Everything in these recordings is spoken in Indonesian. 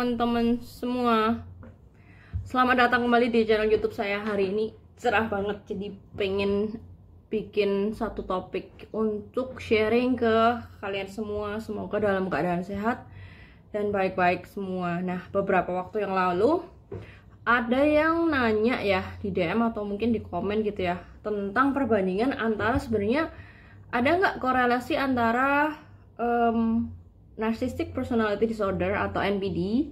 teman-teman semua Selamat datang kembali di channel youtube saya Hari ini cerah banget Jadi pengen bikin satu topik Untuk sharing ke kalian semua Semoga dalam keadaan sehat Dan baik-baik semua Nah beberapa waktu yang lalu Ada yang nanya ya Di DM atau mungkin di komen gitu ya Tentang perbandingan antara sebenarnya Ada nggak korelasi antara um, Narcissistic Personality Disorder atau NPD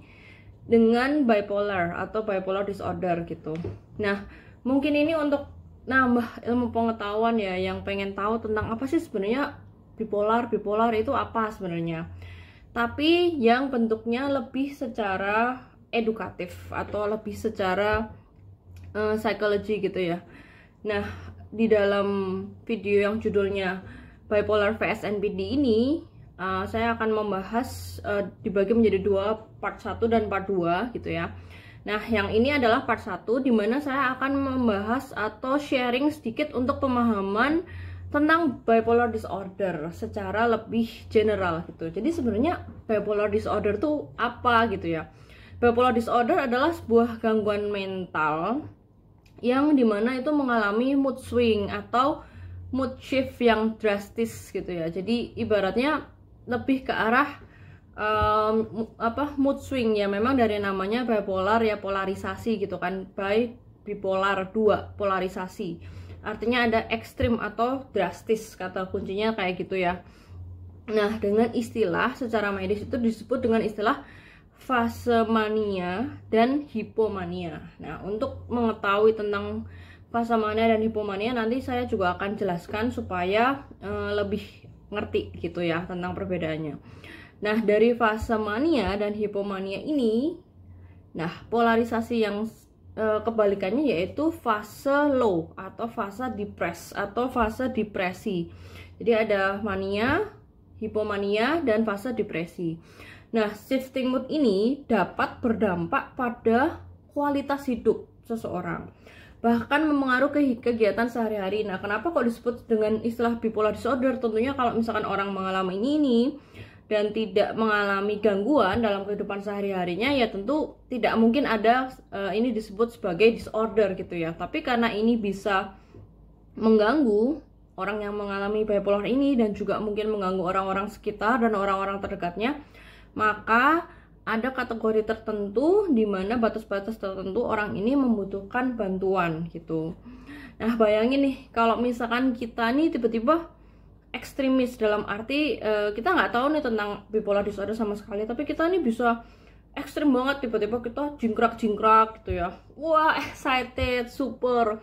dengan bipolar atau bipolar disorder gitu. Nah, mungkin ini untuk nambah ilmu pengetahuan ya yang pengen tahu tentang apa sih sebenarnya bipolar, bipolar itu apa sebenarnya. Tapi yang bentuknya lebih secara edukatif atau lebih secara uh, eh, psychology gitu ya. Nah, di dalam video yang judulnya bipolar vs NPD ini uh, saya akan membahas uh, dibagi menjadi dua part 1 dan part 2 gitu ya Nah yang ini adalah part 1 dimana saya akan membahas atau sharing sedikit untuk pemahaman tentang bipolar disorder secara lebih general gitu Jadi sebenarnya bipolar disorder tuh apa gitu ya Bipolar disorder adalah sebuah gangguan mental yang dimana itu mengalami mood swing atau mood shift yang drastis gitu ya jadi ibaratnya lebih ke arah um, apa mood swing ya memang dari namanya bipolar ya polarisasi gitu kan by bipolar 2 polarisasi artinya ada ekstrim atau drastis kata kuncinya kayak gitu ya nah dengan istilah secara medis itu disebut dengan istilah fase mania dan hipomania nah untuk mengetahui tentang fase mania dan hipomania nanti saya juga akan jelaskan supaya uh, lebih ngerti gitu ya tentang perbedaannya. Nah, dari fase mania dan hipomania ini nah, polarisasi yang e, kebalikannya yaitu fase low atau fase depres atau fase depresi. Jadi ada mania, hipomania dan fase depresi. Nah, shifting mood ini dapat berdampak pada kualitas hidup seseorang bahkan memengaruhi kegiatan sehari-hari. Nah, kenapa kok disebut dengan istilah bipolar disorder? Tentunya kalau misalkan orang mengalami ini, ini dan tidak mengalami gangguan dalam kehidupan sehari-harinya ya tentu tidak mungkin ada uh, ini disebut sebagai disorder gitu ya. Tapi karena ini bisa mengganggu orang yang mengalami bipolar ini dan juga mungkin mengganggu orang-orang sekitar dan orang-orang terdekatnya, maka ada kategori tertentu di mana batas-batas tertentu orang ini membutuhkan bantuan gitu. Nah, bayangin nih kalau misalkan kita nih tiba-tiba ekstremis dalam arti uh, kita nggak tahu nih tentang bipolar disorder sama sekali, tapi kita nih bisa ekstrim banget tiba-tiba kita jingkrak-jingkrak gitu ya. Wah, excited, super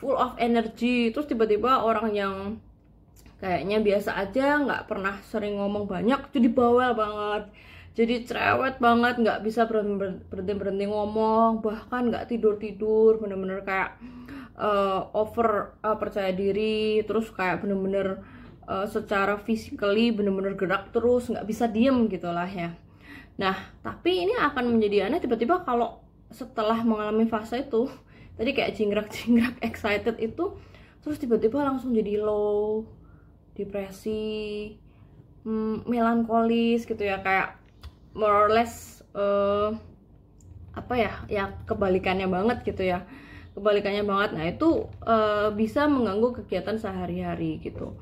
full of energy. Terus tiba-tiba orang yang kayaknya biasa aja, nggak pernah sering ngomong banyak, jadi bawel banget jadi cerewet banget nggak bisa berhenti berhenti ngomong bahkan nggak tidur tidur bener-bener kayak uh, over uh, percaya diri terus kayak bener-bener uh, secara physically bener-bener gerak terus nggak bisa diem gitulah ya nah tapi ini akan menjadi aneh tiba-tiba kalau setelah mengalami fase itu tadi kayak jingrak-jingrak excited itu terus tiba-tiba langsung jadi low depresi mm, melankolis gitu ya kayak more or less uh, apa ya ya kebalikannya banget gitu ya kebalikannya banget nah itu uh, bisa mengganggu kegiatan sehari-hari gitu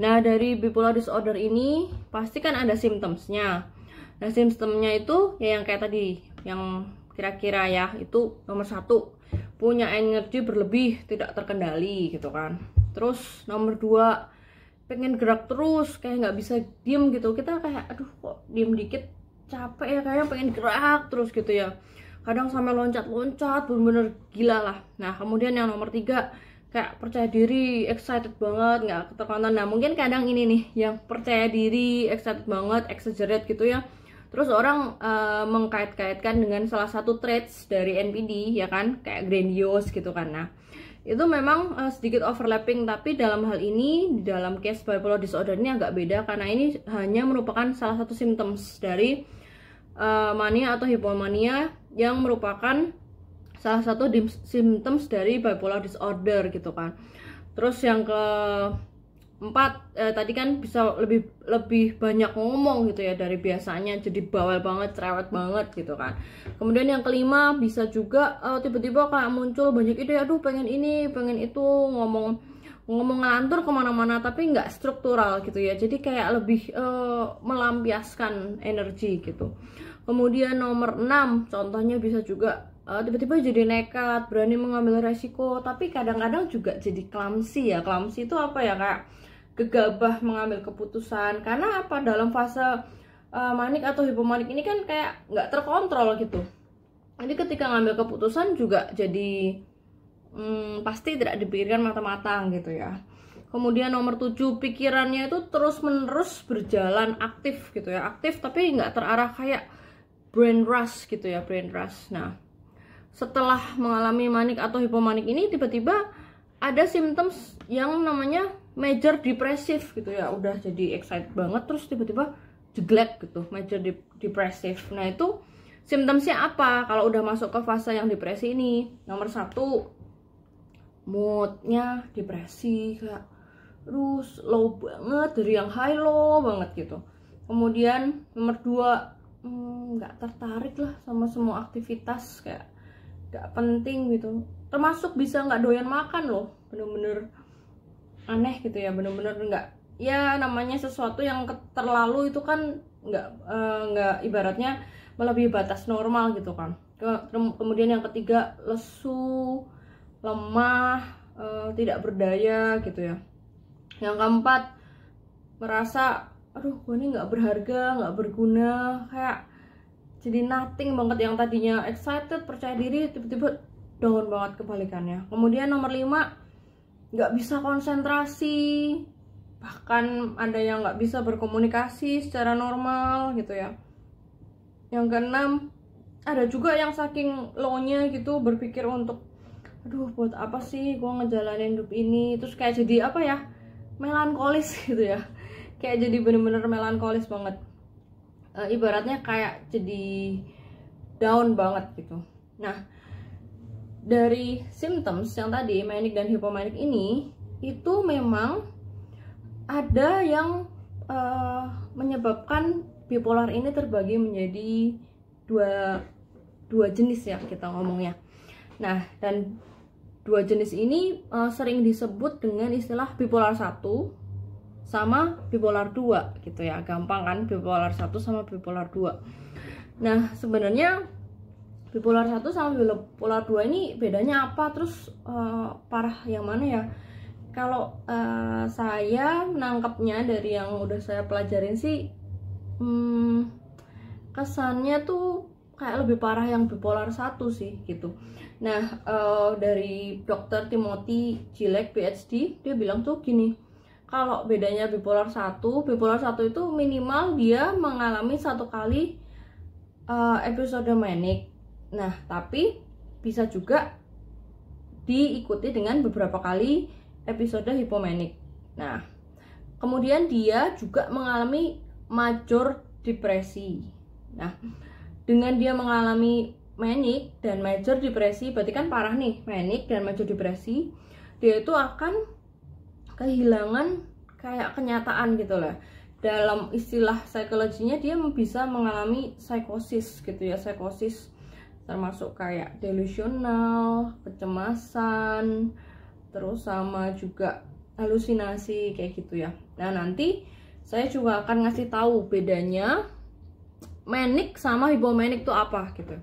nah dari bipolar disorder ini pasti kan ada symptomsnya nah symptomsnya itu ya yang kayak tadi yang kira-kira ya itu nomor satu punya energi berlebih tidak terkendali gitu kan terus nomor dua pengen gerak terus kayak nggak bisa diem gitu kita kayak aduh kok diem dikit capek ya kayaknya pengen gerak terus gitu ya kadang sampai loncat-loncat bener-bener gila lah nah kemudian yang nomor tiga kayak percaya diri excited banget nggak ketekanan nah mungkin kadang ini nih yang percaya diri excited banget exaggerate gitu ya terus orang uh, mengkait-kaitkan dengan salah satu traits dari NPD ya kan kayak grandiose gitu kan nah itu memang uh, sedikit overlapping tapi dalam hal ini di dalam case bipolar disorder ini agak beda karena ini hanya merupakan salah satu symptoms dari uh, mania atau hipomania yang merupakan salah satu symptoms dari bipolar disorder gitu kan. Terus yang ke empat eh, tadi kan bisa lebih lebih banyak ngomong gitu ya dari biasanya jadi bawel banget cerewet banget gitu kan kemudian yang kelima bisa juga eh, tiba-tiba eh, kayak muncul banyak ide aduh pengen ini pengen itu ngomong ngomong ngelantur kemana-mana tapi nggak struktural gitu ya jadi kayak lebih eh, melampiaskan energi gitu Kemudian nomor 6, contohnya bisa juga eh, tiba-tiba uh, jadi nekat, berani mengambil resiko, tapi kadang-kadang juga jadi klamsi ya. Klamsi itu apa ya Kak? gegabah mengambil keputusan karena apa dalam fase uh, manik atau hipomanik ini kan kayak nggak terkontrol gitu. Jadi ketika ngambil keputusan juga jadi hmm, pasti tidak dipikirkan matang-matang gitu ya. Kemudian nomor 7 pikirannya itu terus-menerus berjalan aktif gitu ya, aktif tapi nggak terarah kayak brain rush gitu ya brain rush nah setelah mengalami manik atau hipomanik ini tiba-tiba ada symptoms yang namanya major depresif gitu ya udah jadi excited banget terus tiba-tiba jeglek gitu major de depresif nah itu symptomsnya apa kalau udah masuk ke fase yang depresi ini nomor satu moodnya depresi kayak terus low banget dari yang high low banget gitu kemudian nomor dua Hmm, nggak hmm, tertarik lah sama semua aktivitas kayak nggak penting gitu termasuk bisa nggak doyan makan loh bener-bener aneh gitu ya bener-bener nggak ya namanya sesuatu yang terlalu itu kan nggak eh, nggak uh, ibaratnya melebihi batas normal gitu kan kemudian yang ketiga lesu lemah uh, tidak berdaya gitu ya yang keempat merasa aduh gue ini nggak berharga nggak berguna kayak jadi nothing banget yang tadinya excited percaya diri tiba-tiba down banget kebalikannya kemudian nomor lima nggak bisa konsentrasi bahkan ada yang nggak bisa berkomunikasi secara normal gitu ya yang keenam ada juga yang saking low-nya gitu berpikir untuk aduh buat apa sih gue ngejalanin hidup ini terus kayak jadi apa ya melankolis gitu ya kayak jadi bener-bener melankolis banget uh, ibaratnya kayak jadi down banget gitu nah dari symptoms yang tadi manic dan hipomanik ini itu memang ada yang uh, menyebabkan bipolar ini terbagi menjadi dua dua jenis ya kita ngomongnya. Nah, dan dua jenis ini uh, sering disebut dengan istilah bipolar 1 sama bipolar 2 gitu ya gampang kan bipolar 1 sama bipolar 2 nah sebenarnya bipolar 1 sama bipolar 2 ini bedanya apa terus uh, parah yang mana ya kalau uh, saya menangkapnya dari yang udah saya pelajarin sih hmm, kesannya tuh kayak lebih parah yang bipolar 1 sih gitu nah uh, dari dokter Timothy Jilek PhD dia bilang tuh gini kalau bedanya bipolar 1, bipolar 1 itu minimal dia mengalami satu kali uh, episode manic. Nah, tapi bisa juga diikuti dengan beberapa kali episode hipomanik. Nah, kemudian dia juga mengalami major depresi. Nah, dengan dia mengalami manic dan major depresi, berarti kan parah nih, manic dan major depresi, dia itu akan kehilangan kayak kenyataan gitu lah dalam istilah psikologinya dia bisa mengalami psikosis gitu ya psikosis termasuk kayak delusional, kecemasan, terus sama juga halusinasi kayak gitu ya. Nah, nanti saya juga akan ngasih tahu bedanya manic sama hipomanic itu apa gitu.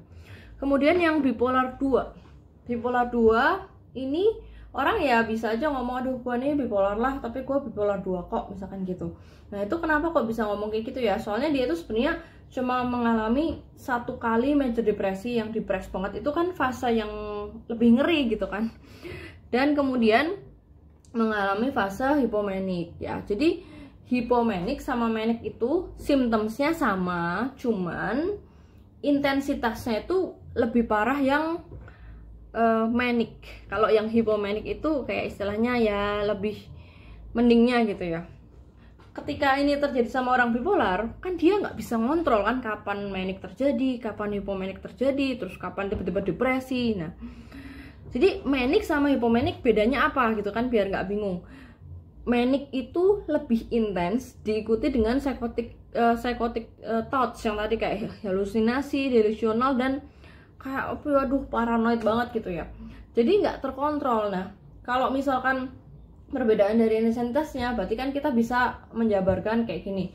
Kemudian yang bipolar 2. Bipolar 2 ini orang ya bisa aja ngomong aduh gue nih bipolar lah tapi gue bipolar dua kok misalkan gitu nah itu kenapa kok bisa ngomong kayak gitu ya soalnya dia tuh sebenarnya cuma mengalami satu kali major depresi yang depres banget itu kan fase yang lebih ngeri gitu kan dan kemudian mengalami fase hipomenik ya jadi hipomenik sama menik itu simptomsnya sama cuman intensitasnya itu lebih parah yang uh, manic. Kalau yang hipomanic itu kayak istilahnya ya lebih mendingnya gitu ya. Ketika ini terjadi sama orang bipolar, kan dia nggak bisa ngontrol kan kapan manic terjadi, kapan hipomanic terjadi, terus kapan tiba-tiba depresi. Nah, jadi manic sama hipomanic bedanya apa gitu kan biar nggak bingung. Manic itu lebih intens diikuti dengan psychotic uh, psychotic uh, thoughts yang tadi kayak halusinasi, delusional dan kayak apa ya, aduh paranoid banget gitu ya jadi nggak terkontrol nah kalau misalkan perbedaan dari intensitasnya berarti kan kita bisa menjabarkan kayak gini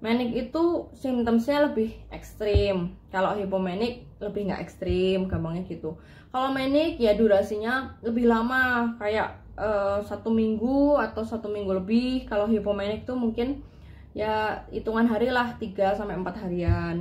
manic itu simptomnya lebih ekstrim kalau hipomanik lebih nggak ekstrim gampangnya gitu kalau manic ya durasinya lebih lama kayak uh, satu minggu atau satu minggu lebih kalau hipomanik tuh mungkin ya hitungan hari lah 3 sampai 4 harian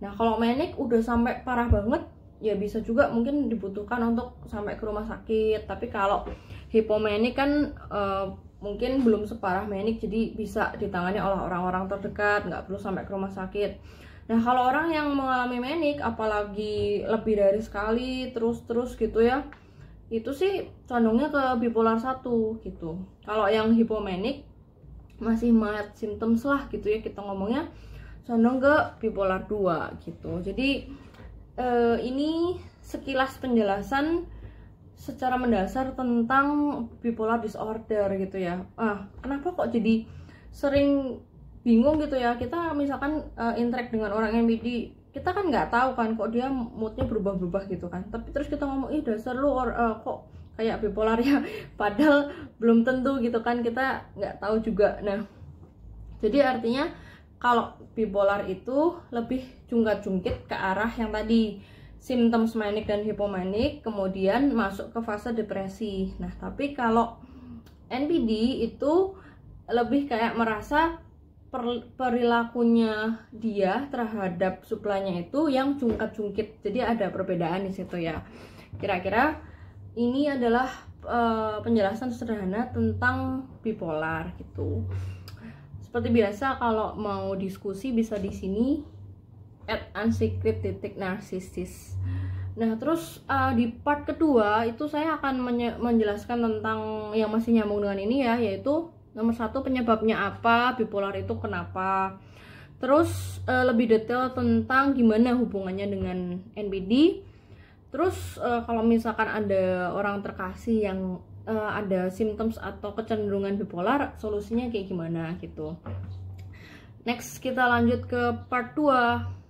nah kalau manic udah sampai parah banget ya bisa juga mungkin dibutuhkan untuk sampai ke rumah sakit tapi kalau hipomenik kan uh, mungkin belum separah menik jadi bisa ditangani oleh orang-orang terdekat nggak perlu sampai ke rumah sakit nah kalau orang yang mengalami menik apalagi lebih dari sekali terus-terus gitu ya itu sih condongnya ke bipolar 1 gitu kalau yang hipomenik masih mild symptoms lah gitu ya kita ngomongnya condong ke bipolar 2 gitu jadi uh, ini sekilas penjelasan secara mendasar tentang bipolar disorder gitu ya. Ah, kenapa kok jadi sering bingung gitu ya? Kita misalkan uh, interact dengan orang yang MBD, kita kan nggak tahu kan kok dia moodnya berubah-berubah gitu kan. Tapi terus kita ngomong, ih dasar lu or, uh, kok kayak bipolar ya. Padahal belum tentu gitu kan kita nggak tahu juga. Nah, jadi artinya kalau bipolar itu lebih jungkat-jungkit ke arah yang tadi simptom manik dan hipomanik kemudian masuk ke fase depresi nah tapi kalau NPD itu lebih kayak merasa per, perilakunya dia terhadap suplanya itu yang jungkat-jungkit jadi ada perbedaan di situ ya kira-kira ini adalah uh, penjelasan sederhana tentang bipolar gitu seperti biasa kalau mau diskusi bisa di sini at unsecret titik nah terus uh, di part kedua itu saya akan menjelaskan tentang yang masih nyambung dengan ini ya yaitu nomor satu penyebabnya apa bipolar itu kenapa terus uh, lebih detail tentang gimana hubungannya dengan NPD terus uh, kalau misalkan ada orang terkasih yang uh, ada symptoms atau kecenderungan bipolar solusinya kayak gimana gitu next kita lanjut ke part 2